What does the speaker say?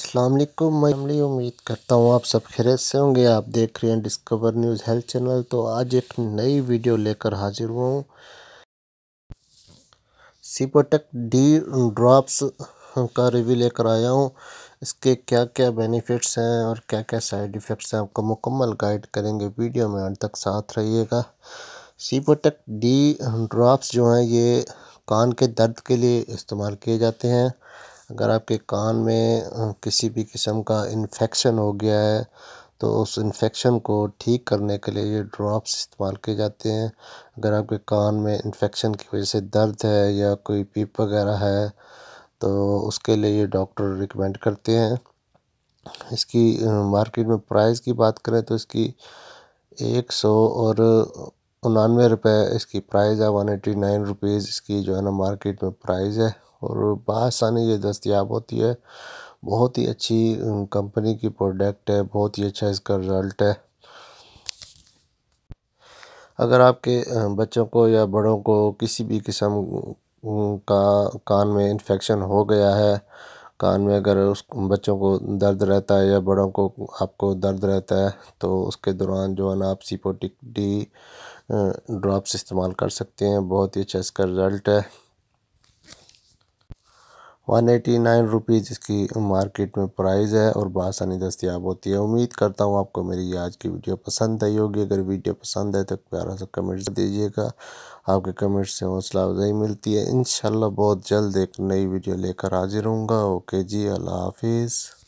अस्सलाम वालेकुम मैं उम्मीद करता हूँ आप सब खैरियत से होंगे आप देख रहे हैं डिस्कवर न्यूज़ हेल्थ चैनल तो आज एक नई वीडियो लेकर हाजिर हुआ हूँ सीपोटेक डी ड्रॉप्स का रिव्यू लेकर आया हूँ इसके क्या क्या बेनिफिट्स हैं और क्या क्या साइड इफ़ेक्ट्स हैं आपको मुकम्मल गाइड करेंगे वीडियो में अंत तक साथ रहिएगा सीपोटेक डी ड्रॉप्स जो हैं ये कान के दर्द के लिए इस्तेमाल किए जाते हैं अगर आपके कान में किसी भी किस्म का इन्फेक्शन हो गया है तो उस इन्फेक्शन को ठीक करने के लिए ये ड्रॉप्स इस्तेमाल किए जाते हैं अगर आपके कान में इन्फेक्शन की वजह से दर्द है या कोई पीप वगैरह है तो उसके लिए ये डॉक्टर रिकमेंड करते हैं इसकी मार्केट में प्राइस की बात करें तो इसकी एक सौ और उनानवे रुपये इसकी प्राइस है वन एटी नाइन रुपीज़ इसकी जो है ना मार्केट में प्राइस है और बसानी ये दस्तियाब होती है बहुत ही अच्छी कंपनी की प्रोडक्ट है बहुत ही अच्छा इसका रिज़ल्ट है अगर आपके बच्चों को या बड़ों को किसी भी किस्म का कान में इन्फेक्शन हो गया है कान में अगर उस बच्चों को दर्द रहता है या बड़ों को आपको दर्द रहता है तो उसके दौरान जो है ना आप सीपोटिक डी ड्रॉप्स इस्तेमाल कर सकते हैं बहुत ही अच्छा इसका रिज़ल्ट है वन एटी नाइन रुपीज़ इसकी मार्केट में प्राइस है और बासानी दस्तियाब होती है उम्मीद करता हूँ आपको मेरी आज की वीडियो पसंद आई होगी अगर वीडियो पसंद है तो प्यारा सा कमेंट दीजिएगा आपके कमेंट से हौसला अफजाई मिलती है इन बहुत जल्द एक नई वीडियो लेकर हाजिर हूँगा ओके जी अल्लाह हाफिज़